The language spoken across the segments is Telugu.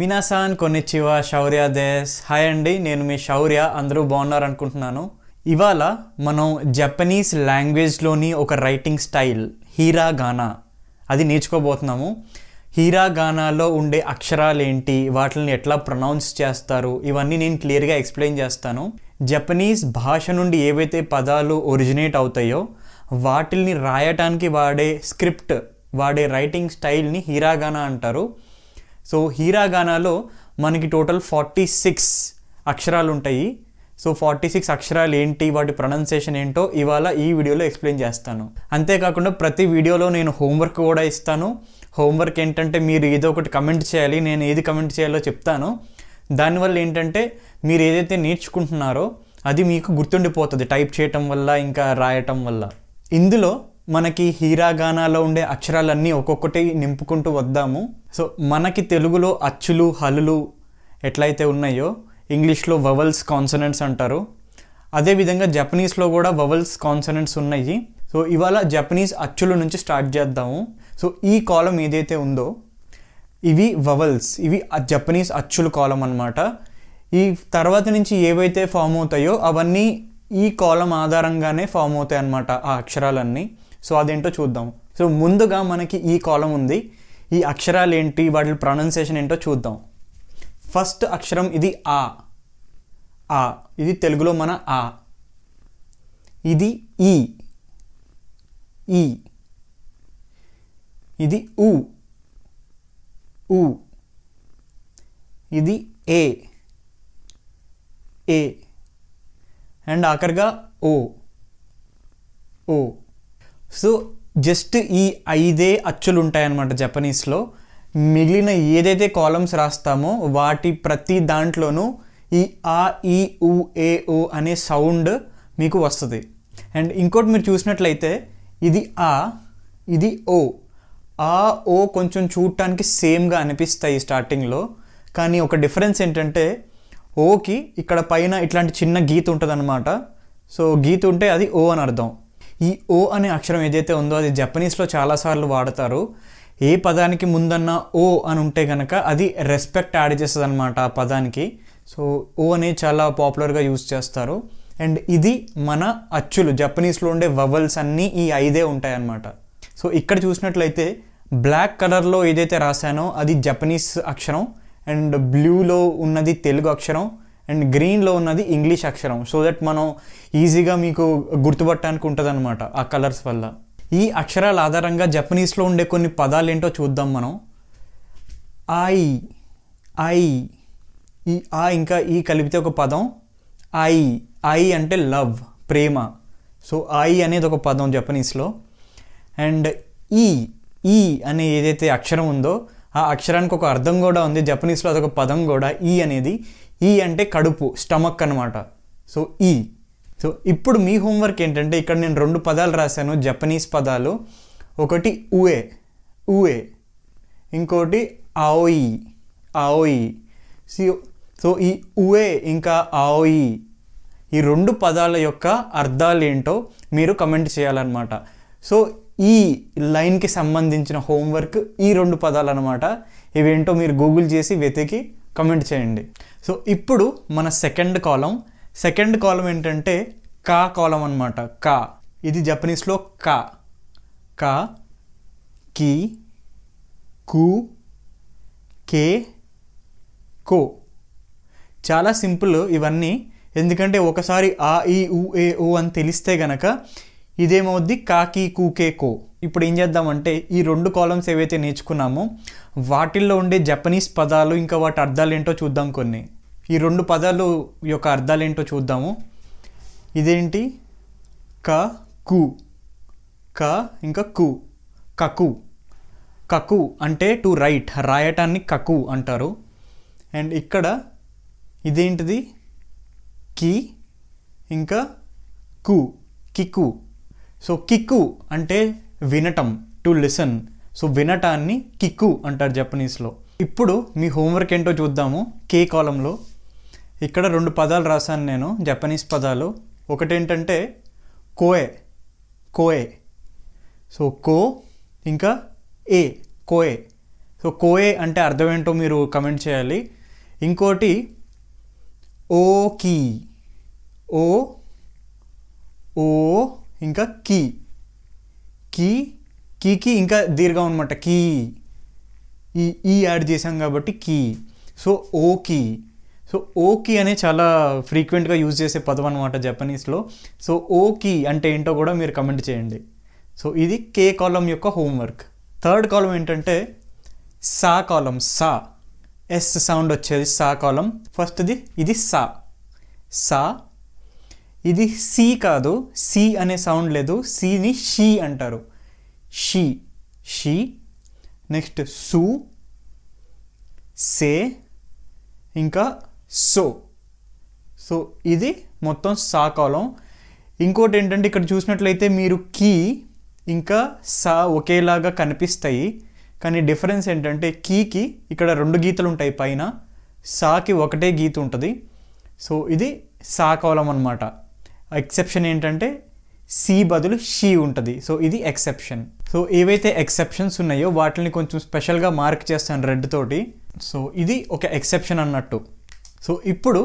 మినాసాన్ చివ శౌర్య దేశ్ హాయ్ అండి నేను మీ శౌర్య అందరూ బాగున్నారు అనుకుంటున్నాను ఇవాళ మనం జపనీస్ లాంగ్వేజ్లోని ఒక రైటింగ్ స్టైల్ హీరా గానా అది నేర్చుకోబోతున్నాము హీరా గానాలో ఉండే అక్షరాలు ఏంటి వాటిని ఎట్లా ప్రొనౌన్స్ చేస్తారు ఇవన్నీ నేను క్లియర్గా ఎక్స్ప్లెయిన్ చేస్తాను జపనీస్ భాష నుండి ఏవైతే పదాలు ఒరిజినేట్ అవుతాయో వాటిల్ని రాయటానికి వాడే స్క్రిప్ట్ వాడే రైటింగ్ స్టైల్ని హీరాగానా అంటారు సో హీరాగానాలో మనకి టోటల్ ఫార్టీ సిక్స్ అక్షరాలు ఉంటాయి సో ఫార్టీ సిక్స్ అక్షరాలు ఏంటి వాటి ప్రొనౌన్సియేషన్ ఏంటో ఇవాళ ఈ వీడియోలో ఎక్స్ప్లెయిన్ చేస్తాను అంతేకాకుండా ప్రతి వీడియోలో నేను హోంవర్క్ కూడా ఇస్తాను హోంవర్క్ ఏంటంటే మీరు ఏదో ఒకటి కమెంట్ చేయాలి నేను ఏది కమెంట్ చేయాలో చెప్తాను దానివల్ల ఏంటంటే మీరు ఏదైతే నేర్చుకుంటున్నారో అది మీకు గుర్తుండిపోతుంది టైప్ చేయటం వల్ల ఇంకా రాయటం వల్ల ఇందులో మనకి హీరా గానాలో ఉండే అక్షరాలన్నీ ఒక్కొక్కటి నింపుకుంటూ వద్దాము సో మనకి తెలుగులో అచ్చులు హలులు ఎట్లయితే ఉన్నాయో ఇంగ్లీష్లో వవల్స్ కాన్సనెంట్స్ అంటారు అదేవిధంగా జపనీస్లో కూడా వవల్స్ కాన్సనెంట్స్ ఉన్నాయి సో ఇవాళ జపనీస్ అచ్చుల నుంచి స్టార్ట్ చేద్దాము సో ఈ కాలం ఏదైతే ఉందో ఇవి వవల్స్ ఇవి జపనీస్ అచ్చుల కాలం అనమాట ఈ తర్వాత నుంచి ఏవైతే ఫామ్ అవుతాయో అవన్నీ ఈ కాలం ఆధారంగానే ఫామ్ అవుతాయి అన్నమాట ఆ అక్షరాలన్నీ సో అదేంటో చూద్దాం సో ముందుగా మనకి ఈ కాలం ఉంది ఈ అక్షరాలు ఏంటి వాటి ప్రొనౌన్సియేషన్ ఏంటో చూద్దాం ఫస్ట్ అక్షరం ఇది ఆ ఆ ఇది తెలుగులో మన ఆ ఇది ఈ ఈ ఇది ఉ ఉ ఇది ఏ ఏ అండ్ ఆఖరిగా ఓ ఓ సో జస్ట్ ఈ ఐదే అచ్చులు ఉంటాయన్నమాట జపనీస్లో మిగిలిన ఏదైతే కాలమ్స్ రాస్తామో వాటి ప్రతి దాంట్లోనూ ఈ ఆ ఈ ఉ ఏ ఓ అనే సౌండ్ మీకు వస్తుంది అండ్ ఇంకోటి మీరు చూసినట్లయితే ఇది ఆ ఇది ఓ ఆ ఓ కొంచెం చూడటానికి సేమ్గా అనిపిస్తాయి స్టార్టింగ్లో కానీ ఒక డిఫరెన్స్ ఏంటంటే ఓకి ఇక్కడ పైన ఇట్లాంటి చిన్న గీత ఉంటుందన్నమాట సో గీత ఉంటే అది ఓ అని అర్థం ఈ ఓ అనే అక్షరం ఏదైతే ఉందో అది జపనీస్లో చాలాసార్లు వాడతారు ఏ పదానికి ముందన్న ఓ అని ఉంటే కనుక అది రెస్పెక్ట్ యాడ్ చేస్తుంది అనమాట ఆ పదానికి సో ఓ అనేది చాలా పాపులర్గా యూజ్ చేస్తారు అండ్ ఇది మన అచ్చులు జపనీస్లో ఉండే వవల్స్ అన్నీ ఈ ఐదే ఉంటాయి అన్నమాట సో ఇక్కడ చూసినట్లయితే బ్లాక్ కలర్లో ఏదైతే రాశానో అది జపనీస్ అక్షరం అండ్ బ్లూలో ఉన్నది తెలుగు అక్షరం అండ్ గ్రీన్లో ఉన్నది ఇంగ్లీష్ అక్షరం సో దట్ మనం ఈజీగా మీకు గుర్తుపట్టడానికి ఉంటుంది అనమాట ఆ కలర్స్ వల్ల ఈ అక్షరాల ఆధారంగా జపనీస్లో ఉండే కొన్ని పదాలు ఏంటో చూద్దాం మనం ఐ ఐ ఈ ఆ ఇంకా ఈ కలిపితే ఒక పదం ఐ ఐ అంటే లవ్ ప్రేమ సో ఐ అనేది ఒక పదం జపనీస్లో అండ్ ఈ ఈ అనే ఏదైతే అక్షరం ఉందో ఆ అక్షరానికి ఒక అర్థం కూడా ఉంది జపనీస్లో అదొక పదం కూడా ఈ అనేది ఈ అంటే కడుపు స్టమక్ అనమాట సో ఈ సో ఇప్పుడు మీ హోంవర్క్ ఏంటంటే ఇక్కడ నేను రెండు పదాలు రాశాను జపనీస్ పదాలు ఒకటి ఊఏ ఊఏ ఇంకోటి ఆఓయి ఆఓయి సో సో ఈ ఊఏ ఇంకా ఆఓయి ఈ రెండు పదాల యొక్క అర్థాలు ఏంటో మీరు కమెంట్ చేయాలన్నమాట సో ఈ లైన్కి సంబంధించిన హోంవర్క్ ఈ రెండు పదాలు అనమాట ఇవేంటో మీరు గూగుల్ చేసి వెతికి కమెంట్ చేయండి సో ఇప్పుడు మన సెకండ్ కాలం సెకండ్ కాలం ఏంటంటే కా కాలం అనమాట కా ఇది జపనీస్లో కా కా కి కు కే కో చాలా సింపుల్ ఇవన్నీ ఎందుకంటే ఒకసారి ఆ ఈ ఊ ఏ ఓ అని తెలిస్తే గనక ఇదేమవుద్ది కాకి కూకే కో ఇప్పుడు ఏం చేద్దామంటే ఈ రెండు కాలమ్స్ ఏవైతే నేర్చుకున్నామో వాటిల్లో ఉండే జపనీస్ పదాలు ఇంకా వాటి అర్థాలు ఏంటో చూద్దాం కొన్ని ఈ రెండు పదాలు యొక్క అర్థాలు ఏంటో చూద్దాము ఇదేంటి క కు క ఇంకా కు కకు కకు అంటే టు రైట్ రాయటాన్ని కకు అంటారు అండ్ ఇక్కడ ఇదేంటిది కి ఇంకా కు కికు సో కిక్కు అంటే వినటం టు లిసన్ సో వినటాన్ని కిక్కు అంటారు జపనీస్లో ఇప్పుడు మీ హోంవర్క్ ఏంటో చూద్దాము కే కాలంలో ఇక్కడ రెండు పదాలు రాశాను నేను జపనీస్ పదాలు ఒకటేంటంటే కోయే కోయే సో కో ఇంకా ఏ కోయే సో కోయే అంటే అర్థం ఏంటో మీరు కమెంట్ చేయాలి ఇంకోటి ఓకి ఓ ఓ ఇంకా కీ కీ కీకి ఇంకా దీర్ఘం అనమాట కీ ఈ ఈ యాడ్ చేసాం కాబట్టి కీ సో ఓ కీ సో ఓకీ అనే చాలా ఫ్రీక్వెంట్గా యూజ్ చేసే పదం అనమాట జపనీస్లో సో ఓకీ అంటే ఏంటో కూడా మీరు కమెంట్ చేయండి సో ఇది కే కాలం యొక్క హోంవర్క్ థర్డ్ కాలం ఏంటంటే సా కాలం సా ఎస్ సౌండ్ వచ్చేది సా కాలం ఫస్ట్ది ఇది సా సా ఇది సి కాదు సి అనే సౌండ్ లేదు సిని షీ అంటారు షీ షీ నెక్స్ట్ సు సే ఇంకా సో సో ఇది మొత్తం సా కాలం ఇంకోటి ఏంటంటే ఇక్కడ చూసినట్లయితే మీరు కీ ఇంకా సా ఒకేలాగా కనిపిస్తాయి కానీ డిఫరెన్స్ ఏంటంటే కీకి ఇక్కడ రెండు గీతలు ఉంటాయి పైన సాకి ఒకటే గీత ఉంటుంది సో ఇది సా కాలం అనమాట ఎక్సెప్షన్ ఏంటంటే సి బదులు షీ ఉంటుంది సో ఇది ఎక్సెప్షన్ సో ఏవైతే ఎక్సెప్షన్స్ ఉన్నాయో వాటిని కొంచెం స్పెషల్గా మార్క్ చేస్తాను రెడ్ తోటి సో ఇది ఒక ఎక్సెప్షన్ అన్నట్టు సో ఇప్పుడు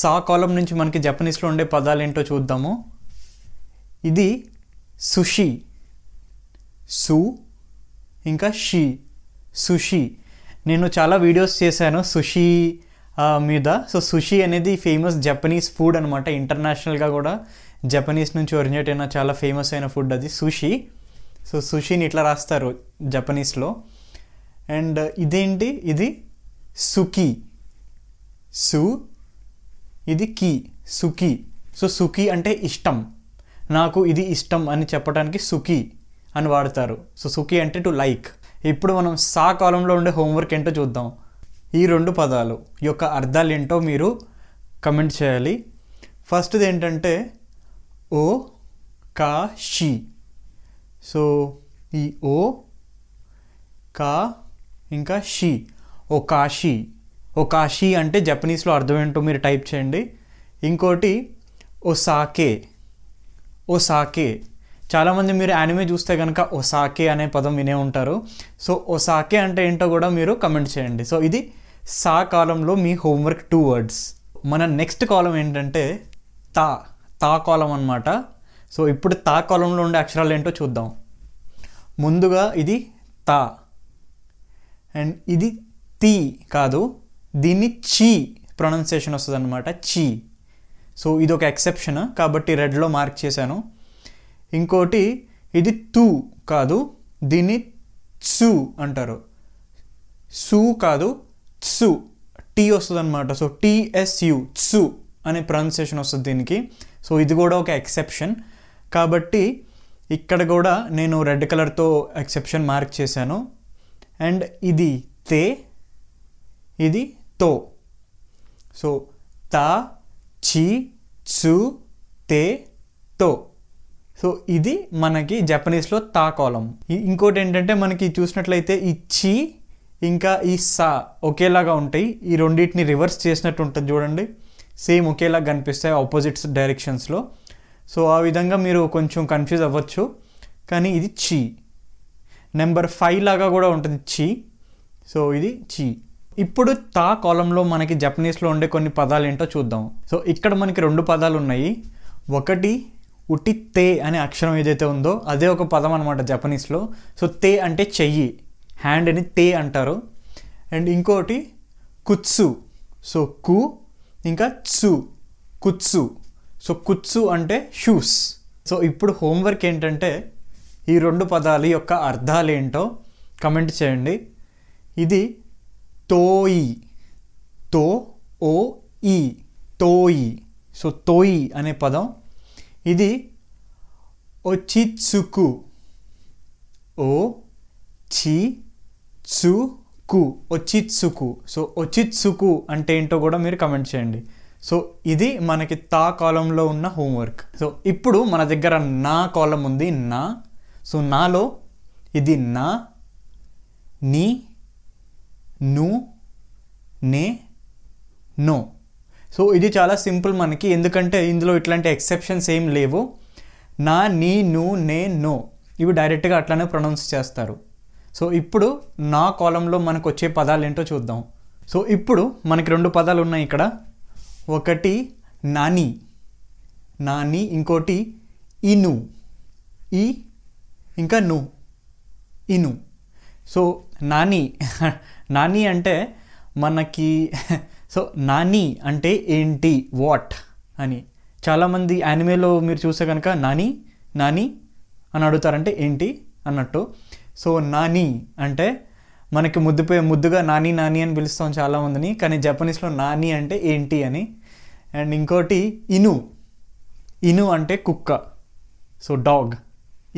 సా కాలం నుంచి మనకి జపనీస్లో ఉండే పదాలు ఏంటో చూద్దాము ఇది సుషి సు ఇంకా షీ సుషి నేను చాలా వీడియోస్ చేశాను సుషీ మీద సో సుషి అనేది ఫేమస్ జపనీస్ ఫుడ్ అనమాట ఇంటర్నేషనల్గా కూడా జపనీస్ నుంచి ఒరిజినేట్ అయిన చాలా ఫేమస్ అయిన ఫుడ్ అది సుషి సో సుషిని ఇట్లా రాస్తారు జపనీస్లో అండ్ uh, ఇదేంటి ఇది సుకి సు ఇది కి సుకి సో సుకి అంటే ఇష్టం నాకు ఇది ఇష్టం అని చెప్పడానికి సుకి అని వాడతారు సో సుకి అంటే టు లైక్ ఇప్పుడు మనం సా కాలంలో ఉండే హోంవర్క్ ఏంటో చూద్దాం ఈ రెండు పదాలు యొక్క అర్థాలు ఏంటో మీరు కమెంట్ చేయాలి ఫస్ట్ది ఏంటంటే ఓ కా షీ సో ఈ ఓ కా ఇంకా షీ ఓ కాషీ ఓ కాషీ అంటే జపనీస్లో అర్థం ఏంటో మీరు టైప్ చేయండి ఇంకోటి ఓ సాకే ఓ సాకే చాలామంది మీరు యానిమే చూస్తే కనుక ఒసాకే అనే పదం వినే ఉంటారు సో ఒసాకే అంటే ఏంటో కూడా మీరు కమెంట్ చేయండి సో ఇది సా కాలంలో మీ హోంవర్క్ టూ వర్డ్స్ మన నెక్స్ట్ కాలం ఏంటంటే తా తా కాలం అనమాట సో ఇప్పుడు తా కాలంలో ఉండే అక్షరాలు ఏంటో చూద్దాం ముందుగా ఇది తా అండ్ ఇది తీ కాదు దీన్ని చీ ప్రొనౌన్సియేషన్ వస్తుంది అనమాట చీ సో ఇది ఒక ఎక్సెప్షన్ కాబట్టి రెడ్లో మార్క్ చేశాను ఇంకోటి ఇది తూ కాదు దీన్ని సూ అంటారు సూ కాదు త్సు టీ వస్తుంది అనమాట సో టీఎస్యు త్సు అనే ప్రొనౌన్సియేషన్ వస్తుంది దీనికి సో ఇది కూడా ఒక ఎక్సెప్షన్ కాబట్టి ఇక్కడ కూడా నేను రెడ్ కలర్తో ఎక్సెప్షన్ మార్క్ చేశాను అండ్ ఇది తే ఇది తో సో తా చి చు తే తో సో ఇది మనకి జపనీస్లో తా కాలం ఇంకోటి ఏంటంటే మనకి చూసినట్లయితే ఈ చీ ఇంకా ఈ సా ఒకేలాగా ఉంటాయి ఈ రెండింటిని రివర్స్ చేసినట్టు ఉంటుంది చూడండి సేమ్ ఒకేలా కనిపిస్తాయి ఆపోజిట్స్ డైరెక్షన్స్లో సో ఆ విధంగా మీరు కొంచెం కన్ఫ్యూజ్ అవ్వచ్చు కానీ ఇది చీ నెంబర్ ఫైవ్ లాగా కూడా ఉంటుంది చీ సో ఇది చీ ఇప్పుడు తా కాలంలో మనకి జపనీస్లో ఉండే కొన్ని పదాలు ఏంటో చూద్దాం సో ఇక్కడ మనకి రెండు పదాలు ఉన్నాయి ఒకటి ఉటి తే అనే అక్షరం ఏదైతే ఉందో అదే ఒక పదం అనమాట జపనీస్లో సో తే అంటే చెయ్యి హ్యాండ్ అని తే అంటారు అండ్ ఇంకోటి కుత్సు సో కు ఇంకా త్సు కుత్సు సో కుత్సు అంటే షూస్ సో ఇప్పుడు హోంవర్క్ ఏంటంటే ఈ రెండు పదాలు యొక్క అర్థాలు ఏంటో కమెంట్ చేయండి ఇది తోయి తో ఓ ఈ తోయి సో తోయి అనే పదం ఇది ఒచిత్సుకు ఓ చి సుకు ఒచిత్సుకు సో ఒచిత్సుకు అంటే ఏంటో కూడా మీరు కమెంట్ చేయండి సో ఇది మనకి తా కాలంలో ఉన్న హోంవర్క్ సో ఇప్పుడు మన దగ్గర నా కాలం ఉంది నా సో నాలో ఇది నా నీ ను నే నో సో ఇది చాలా సింపుల్ మనకి ఎందుకంటే ఇందులో ఇట్లాంటి ఎక్సెప్షన్స్ ఏం లేవు నా నీ ను నే నో ఇవి డైరెక్ట్గా అట్లానే ప్రొనౌన్స్ చేస్తారు సో ఇప్పుడు నా కాలంలో మనకు వచ్చే పదాలు ఏంటో చూద్దాం సో ఇప్పుడు మనకి రెండు పదాలు ఉన్నాయి ఇక్కడ ఒకటి నాని నాని ఇంకోటి ఇను ఈ ఇంకా ను ఇను సో నాని నాని అంటే మనకి సో నాని అంటే ఏంటి వాట్ అని చాలామంది యానిమేలో మీరు చూస్తే కనుక నాని నాని అని అడుగుతారంటే ఏంటి అన్నట్టు సో నాని అంటే మనకి ముద్దుపై ముద్దుగా నాని నాని అని పిలుస్తాం చాలా ఉందని కానీ జపనీస్లో నాని అంటే ఏంటి అని అండ్ ఇంకోటి ఇను ఇను అంటే కుక్క సో డాగ్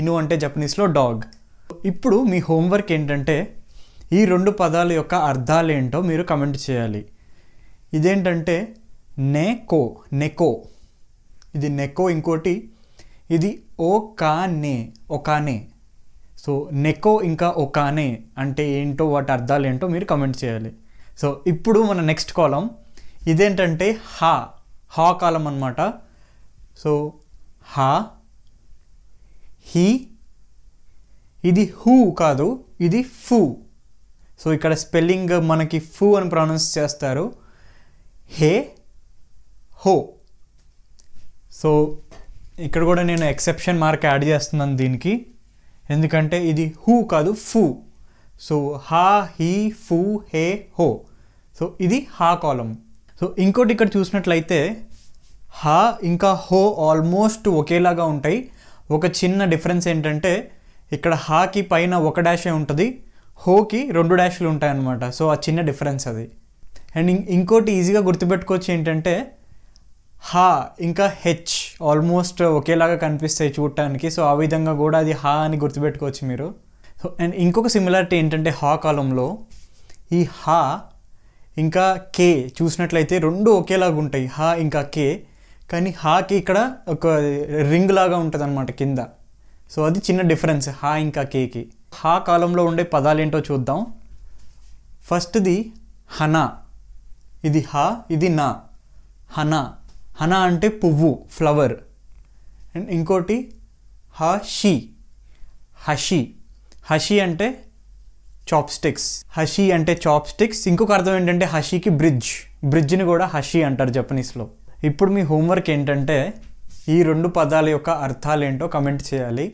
ఇను అంటే జపనీస్లో డాగ్ ఇప్పుడు మీ హోంవర్క్ ఏంటంటే ఈ రెండు పదాల యొక్క అర్థాలు ఏంటో మీరు కమెంట్ చేయాలి ఇదేంటంటే నెకో నెకో ఇది నెకో ఇంకోటి ఇది ఓ కానే ఒకానే సో నెకో ఇంకా ఒకానే అంటే ఏంటో వాటి అర్థాలు ఏంటో మీరు కమెంట్ చేయాలి సో ఇప్పుడు మన నెక్స్ట్ కాలం ఇదేంటంటే హా హా కాలం అనమాట సో హా హీ ఇది హూ కాదు ఇది ఫూ సో ఇక్కడ స్పెల్లింగ్ మనకి ఫూ అని ప్రొనౌన్స్ చేస్తారు హే హో సో ఇక్కడ కూడా నేను ఎక్సెప్షన్ మార్క్ యాడ్ చేస్తున్నాను దీనికి ఎందుకంటే ఇది హూ కాదు ఫూ సో హా హీ ఫూ హే హో సో ఇది హా కాలం సో ఇంకోటి ఇక్కడ చూసినట్లయితే హా ఇంకా హో ఆల్మోస్ట్ ఒకేలాగా ఉంటాయి ఒక చిన్న డిఫరెన్స్ ఏంటంటే ఇక్కడ హాకి పైన ఒక డాషే ఉంటుంది హోకి రెండు డాష్లు ఉంటాయన్నమాట సో ఆ చిన్న డిఫరెన్స్ అది అండ్ ఇంకోటి ఈజీగా గుర్తుపెట్టుకోవచ్చు ఏంటంటే హా ఇంకా హెచ్ ఆల్మోస్ట్ ఒకేలాగా కనిపిస్తాయి చూడటానికి సో ఆ విధంగా కూడా అది హా అని గుర్తుపెట్టుకోవచ్చు మీరు అండ్ ఇంకొక సిమిలారిటీ ఏంటంటే హా కాలంలో ఈ హా ఇంకా కే చూసినట్లయితే రెండు ఒకేలాగా ఉంటాయి హా ఇంకా కే కానీ హాకి ఇక్కడ ఒక రింగ్ లాగా ఉంటుంది అనమాట కింద సో అది చిన్న డిఫరెన్స్ హా ఇంకా కేకి హా కాలంలో ఉండే పదాలు ఏంటో చూద్దాం ఫస్ట్ది హనా ఇది హా ఇది నా హనా హన అంటే పువ్వు ఫ్లవర్ అండ్ ఇంకోటి హషి హషి హషి అంటే చాప్ స్టిక్స్ హషి అంటే చాప్ స్టిక్స్ ఇంకొక అర్థం ఏంటంటే హషికి బ్రిడ్జ్ బ్రిడ్జ్ని కూడా హషి అంటారు జపనీస్లో ఇప్పుడు మీ హోంవర్క్ ఏంటంటే ఈ రెండు పదాల యొక్క అర్థాలు ఏంటో కమెంట్ చేయాలి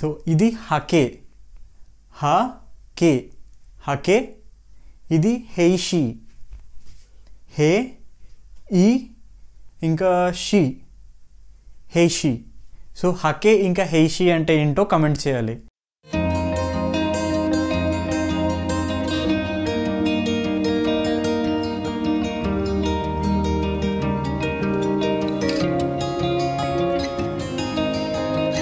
సో ఇది హకే హ కే హకే ఇది హేషి హే ఈ ఇంకా షీ హేషీ సో హకే ఇంకా హేషీ అంటే ఏంటో కమెంట్ చేయాలి